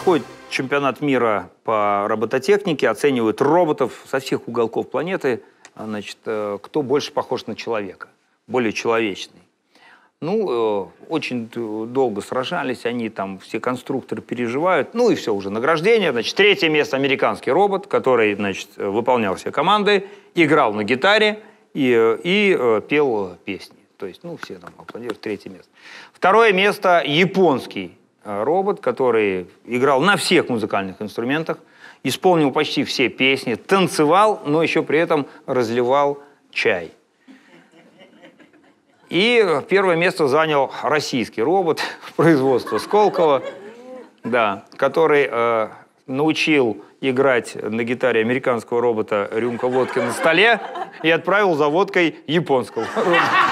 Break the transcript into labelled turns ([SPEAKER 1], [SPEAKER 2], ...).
[SPEAKER 1] проходит чемпионат мира по робототехнике, оценивают роботов со всех уголков планеты, а, значит, э, кто больше похож на человека, более человечный. Ну, э, очень долго сражались, они там все конструкторы переживают. Ну и все, уже награждение. Значит, третье место американский робот, который, значит, выполнял все команды, играл на гитаре и, э, и пел песни. То есть, ну, все там аплодируют, третье место. Второе место японский Э, робот, который играл на всех музыкальных инструментах, исполнил почти все песни, танцевал, но еще при этом разливал чай. И первое место занял российский робот производства Сколково, да, который э, научил играть на гитаре американского робота рюмка водки на столе и отправил за водкой японского
[SPEAKER 2] робота.